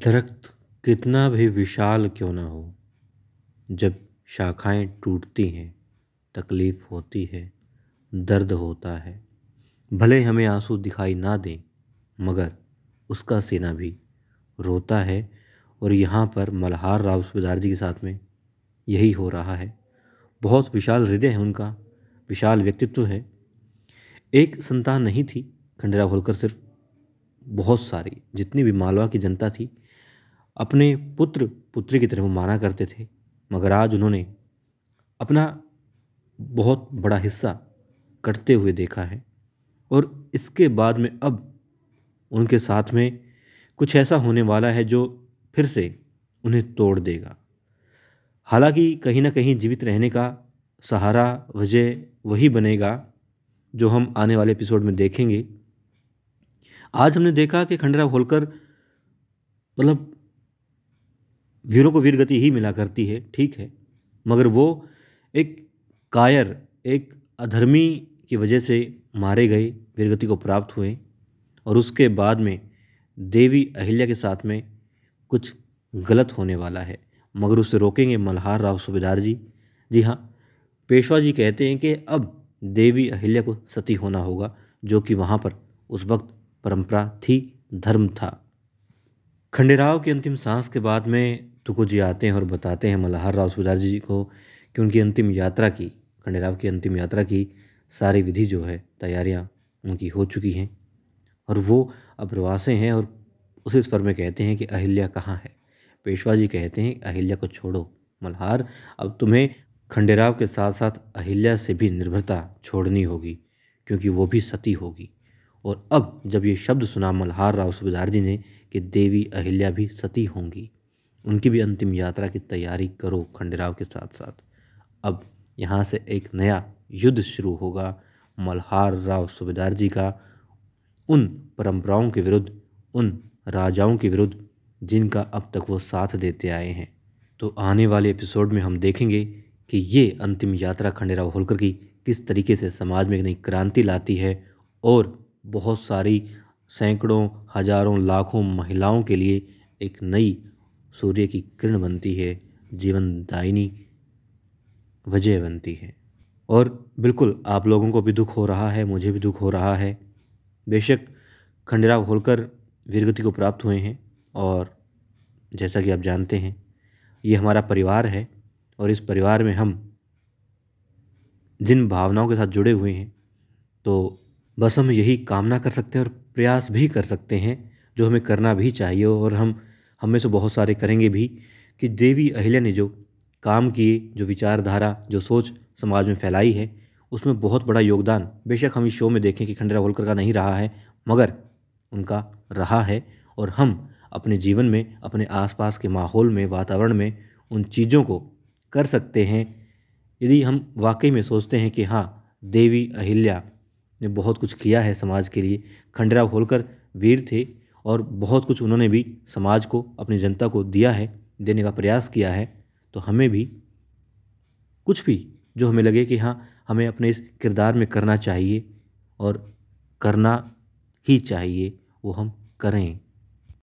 दरख्त कितना भी विशाल क्यों ना हो जब शाखाएं टूटती हैं तकलीफ़ होती है दर्द होता है भले हमें आंसू दिखाई ना दें मगर उसका सीना भी रोता है और यहाँ पर मल्हार राव सुबेदार जी के साथ में यही हो रहा है बहुत विशाल हृदय है उनका विशाल व्यक्तित्व है एक संतान नहीं थी खंडेराव होलकर सिर्फ बहुत सारी जितनी भी मालवा की जनता थी अपने पुत्र पुत्री की तरह माना करते थे मगर आज उन्होंने अपना बहुत बड़ा हिस्सा कटते हुए देखा है और इसके बाद में अब उनके साथ में कुछ ऐसा होने वाला है जो फिर से उन्हें तोड़ देगा हालांकि कहीं ना कहीं जीवित रहने का सहारा वजह वही बनेगा जो हम आने वाले एपिसोड में देखेंगे आज हमने देखा कि खंडेराव होलकर मतलब वीरों को वीर गति ही मिला करती है ठीक है मगर वो एक कायर एक अधर्मी की वजह से मारे गए वीरगति को प्राप्त हुए और उसके बाद में देवी अहिल्या के साथ में कुछ गलत होने वाला है मगर उसे रोकेंगे मल्हार राव सूबेदार जी जी हाँ पेशवा जी कहते हैं कि अब देवी अहिल्या को सती होना होगा जो कि वहाँ पर उस वक्त परंपरा थी धर्म था खंडेराव की अंतिम सांस के बाद में तुको जी आते हैं और बताते हैं मल्हार राव सुधार जी को कि उनकी अंतिम यात्रा की खंडेराव की अंतिम यात्रा की सारी विधि जो है तैयारियां उनकी हो चुकी हैं और वो अब प्रवासे हैं और उसे स्वर में कहते हैं कि अहिल्या कहाँ है पेशवा जी कहते हैं अहिल्या को छोड़ो मल्हार अब तुम्हें खंडेराव के साथ साथ अहिल्या से भी निर्भरता छोड़नी होगी क्योंकि वो भी सती होगी और अब जब ये शब्द सुना मल्हार राव सुबेदार जी ने कि देवी अहिल्या भी सती होंगी उनकी भी अंतिम यात्रा की तैयारी करो खंडेराव के साथ साथ अब यहाँ से एक नया युद्ध शुरू होगा मल्हार राव सुबेदार जी का उन परंपराओं के विरुद्ध उन राजाओं के विरुद्ध जिनका अब तक वो साथ देते आए हैं तो आने वाले एपिसोड में हम देखेंगे कि ये अंतिम यात्रा खंडेराव होलकर की किस तरीके से समाज में एक नई क्रांति लाती है और बहुत सारी सैकड़ों हजारों लाखों महिलाओं के लिए एक नई सूर्य की किरण बनती है जीवनदायिनी वजह बनती है और बिल्कुल आप लोगों को भी दुख हो रहा है मुझे भी दुख हो रहा है बेशक खंडराव होलकर वीरगति को प्राप्त हुए हैं और जैसा कि आप जानते हैं ये हमारा परिवार है और इस परिवार में हम जिन भावनाओं के साथ जुड़े हुए हैं तो बस हम यही कामना कर सकते हैं और प्रयास भी कर सकते हैं जो हमें करना भी चाहिए और हम हमें से बहुत सारे करेंगे भी कि देवी अहिल्या ने जो काम किए जो विचारधारा जो सोच समाज में फैलाई है उसमें बहुत बड़ा योगदान बेशक हम इस शो में देखें कि खंडेरा होलकर का नहीं रहा है मगर उनका रहा है और हम अपने जीवन में अपने आसपास के माहौल में वातावरण में उन चीज़ों को कर सकते हैं यदि हम वाकई में सोचते हैं कि हाँ देवी अहिल्या ने बहुत कुछ किया है समाज के लिए खंडेराव होलकर वीर थे और बहुत कुछ उन्होंने भी समाज को अपनी जनता को दिया है देने का प्रयास किया है तो हमें भी कुछ भी जो हमें लगे कि हाँ हमें अपने इस किरदार में करना चाहिए और करना ही चाहिए वो हम करें